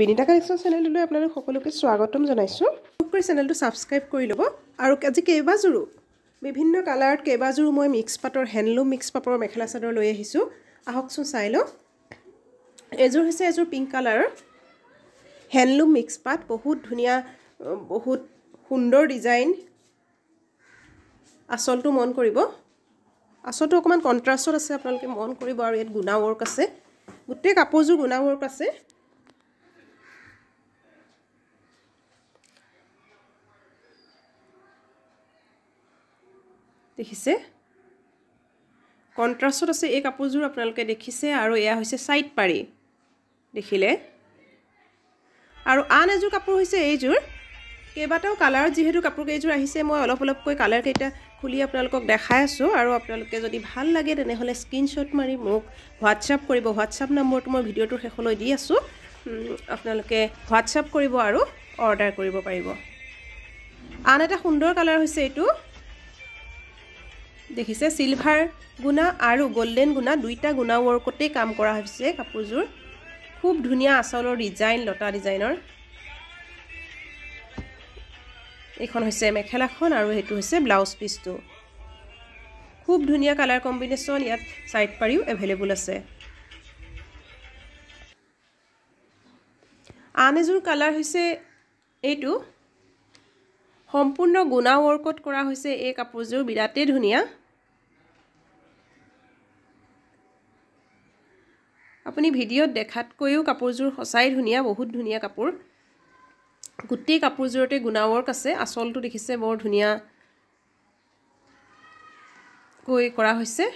Binita collection চেনেলটোলৈ আপোনালোক সকলোকে স্বাগতম জনাইছোঁ কৰি চেনেলটো ছাবস্ক্ৰাইব কৰি ল'ব আৰু আজি কেইবাযোৰো বিভিন্ন কালাৰত কেইবাযোৰো মই মিক্স পাটৰ হেণ্ডলুম মিক্স পাটৰ মেখেলা চাদৰ লৈ আহিছোঁ আহকচোন চাই লওঁ এযোৰ হৈছে এযোৰ পিংক কালাৰৰ হেণ্ডলুম মিক্স পাট বহুত ধুনীয়া বহুত সুন্দৰ ডিজাইন আচলটো মন কৰিব আচলটো অকণমান কণ্ট্ৰাষ্টত আছে আপোনালোকে মন কৰিব আৰু ইয়াত গুণা ৱৰ্ক আছে গোটেই কাপোৰযোৰ গুণা ৱৰ্ক আছে দেখিছে কণ্ট্ৰাষ্টত আছে এই কাপোৰযোৰ আপোনালোকে দেখিছে আৰু এয়া হৈছে চাইড পাৰি দেখিলে আৰু আন এযোৰ কাপোৰ হৈছে এইযোৰ কেইবাটাও কালাৰত যিহেতু কাপোৰ কেইযোৰ আহিছে মই অলপ অলপকৈ কালাৰকেইটা খুলি আপোনালোকক দেখাই আছোঁ আৰু আপোনালোকে যদি ভাল লাগে তেনেহ'লে স্ক্ৰীণশ্বট মাৰি মোক হোৱাটছআপ কৰিব হোৱাটছআপ নম্বৰটো মই ভিডিঅ'টোৰ শেষলৈ দি আছোঁ আপোনালোকে হোৱাটছআপ কৰিব আৰু অৰ্ডাৰ কৰিব পাৰিব আন এটা সুন্দৰ কালাৰ হৈছে এইটো দেখিছে চিলভাৰ গুণা আৰু গল্ডেন গুণা দুইটা গুণা ৱৰ্কতেই কাম কৰা হৈছে কাপোৰযোৰ খুব ধুনীয়া আচলৰ ডিজাইন লতা ডিজাইনৰ এইখন হৈছে মেখেলাখন আৰু সেইটো হৈছে ব্লাউজ পিচটো খুব ধুনীয়া কালাৰ কম্বিনেশ্যন ইয়াত চাইড পাৰিও এভেইলেবল আছে আন এযোৰ কালাৰ হৈছে এইটো সম্পূৰ্ণ গুণা ৱৰ্কত কৰা হৈছে এই কাপোৰযোৰ বিৰাটেই ধুনীয়া আপুনি ভিডিঅ'ত দেখাতকৈও কাপোৰযোৰ সঁচাই ধুনীয়া বহুত ধুনীয়া কাপোৰ গোটেই কাপোৰযোৰতে গুণাৱৰ্ক আছে আচলটো দেখিছে বৰ ধুনীয়া কৈ কৰা হৈছে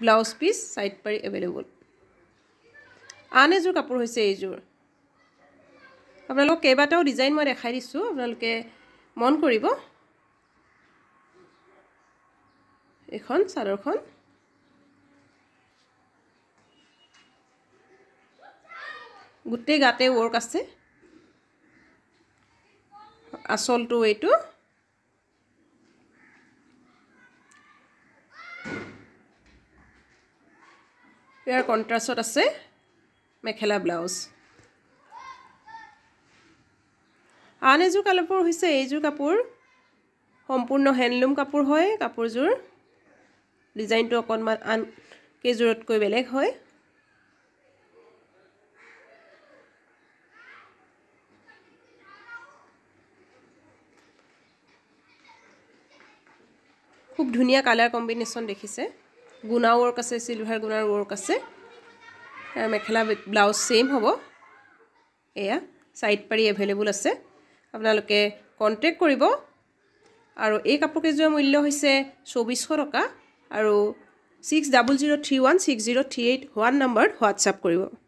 ব্লাউজ পিচ চাইড পাৰি এভেইলেবল আন এযোৰ কাপোৰ হৈছে এইযোৰ আপোনালোকক কেইবাটাও ডিজাইন মই দেখাই দিছোঁ আপোনালোকে মন কৰিব এইখন চাদৰখন গোটেই গাতে ৱৰ্ক আছে আচলটো এইটো ইয়াৰ কণ্ট্ৰাষ্টত আছে মেখেলা ব্লাউজ আন এযোৰ কাপোৰ হৈছে এইযোৰ কাপোৰ সম্পূৰ্ণ হেণ্ডলুম কাপোৰ হয় কাপোৰযোৰ ডিজাইনটো অকণমান আন কেইযোৰতকৈ বেলেগ হয় খুব ধুনীয়া কালাৰ কম্বিনেশ্যন দেখিছে গুণা ৱৰ্ক আছে চিলভাৰ গুণাৰ ৱৰ্ক আছে মেখেলা ব্লাউজ ছেইম হ'ব এয়া ছাইড পাৰি এভেইলেবল আছে আপোনালোকে কণ্টেক্ট কৰিব আৰু এই কাপোৰ কাপোৰকেইযোৰৰ মূল্য হৈছে চৌবিছশ টকা আৰু six double zero' three one six zero' three eight one নম্বৰত হোৱাটছআপ কৰিব